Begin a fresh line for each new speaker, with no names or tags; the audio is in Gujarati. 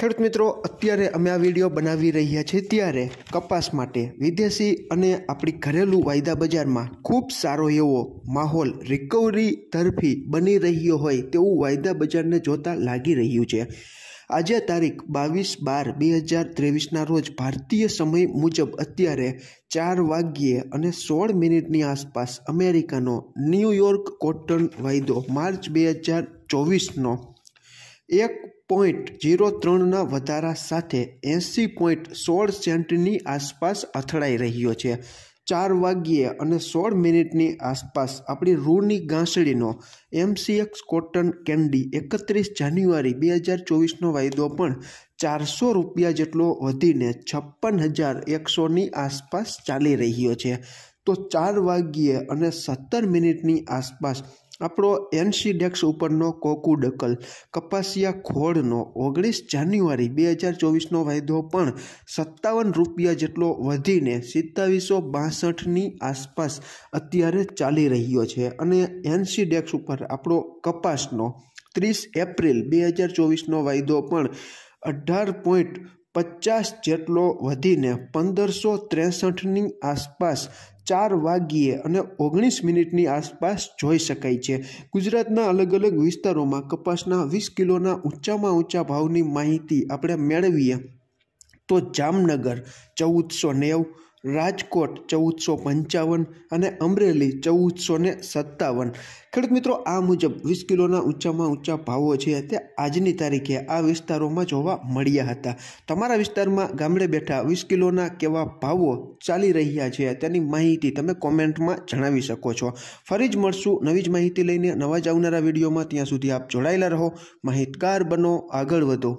ખેડૂત મિત્રો અત્યારે અમે આ વિડીયો બનાવી રહ્યા છીએ ત્યારે કપાસ માટે વિદેશી અને આપણી ઘરેલું વાયદા બજારમાં ખૂબ સારો એવો માહોલ રિકવરી તરફી બની રહ્યો હોય તેવું વાયદા બજારને જોતા લાગી રહ્યું છે આજે તારીખ બાવીસ બાર બે હજાર ત્રેવીસના રોજ ભારતીય સમય મુજબ અત્યારે ચાર વાગ્યે અને સોળ મિનિટની આસપાસ અમેરિકાનો ન્યૂયોર્ક કોટન વાયદો માર્ચ બે હજાર ચોવીસનો એક પોઈન્ટ જીરો ત્રણના વધારા સાથે એંસી પોઈન્ટ સોળ સેન્ટની આસપાસ અથડાઈ રહ્યો છે ચાર વાગ્યે અને સોળ મિનિટની આસપાસ આપણી રૂની ગાંસડીનો એમસીએક્સ કોટન કેન્ડી એકત્રીસ જાન્યુઆરી બે હજાર ચોવીસનો વાયદો પણ ચારસો રૂપિયા જેટલો વધીને છપ્પન હજાર એકસોની આસપાસ ચાલી રહ્યો છે તો ચાર વાગ્યે અને સત્તર મિનિટની આસપાસ આપણો એનસીડેક્સ ઉપરનો કોકુ ડકલ કપાસિયા ખોળનો ઓગણીસ જાન્યુઆરી બે હજાર ચોવીસનો વાયદો પણ સત્તાવન રૂપિયા જેટલો વધીને સિત્તાવીસો બાસઠની આસપાસ અત્યારે ચાલી રહ્યો છે અને એનસીડેક્સ ઉપર આપણો કપાસનો ત્રીસ એપ્રિલ બે હજાર ચોવીસનો વાયદો પણ અઢાર પોઈન્ટ પચાસ જેટલો વધીને પંદરસો ત્રેસઠની આસપાસ ચાર વાગ્યે અને ઓગણીસ મિનિટની આસપાસ જોઈ શકાય છે ગુજરાતના અલગ અલગ વિસ્તારોમાં કપાસના વીસ કિલોના ઊંચામાં ઊંચા ભાવની માહિતી આપણે મેળવીએ તો જામનગર ચૌદસો નેવું રાજકોટ ચૌદસો પંચાવન અને અમરેલી ચૌદસો ને સત્તાવન ખેડૂત મિત્રો આ મુજબ વીસ કિલોના ઊંચામાં ઊંચા ભાવો છે તે આજની તારીખે આ વિસ્તારોમાં જોવા મળ્યા હતા તમારા વિસ્તારમાં ગામડે બેઠા વીસ કિલોના કેવા ભાવો ચાલી રહ્યા છે તેની માહિતી તમે કોમેન્ટમાં જણાવી શકો છો ફરી જ મળશું નવી જ માહિતી લઈને નવા જ આવનારા વિડીયોમાં ત્યાં સુધી આપ જોડાયેલા રહો માહિતગાર બનો આગળ વધો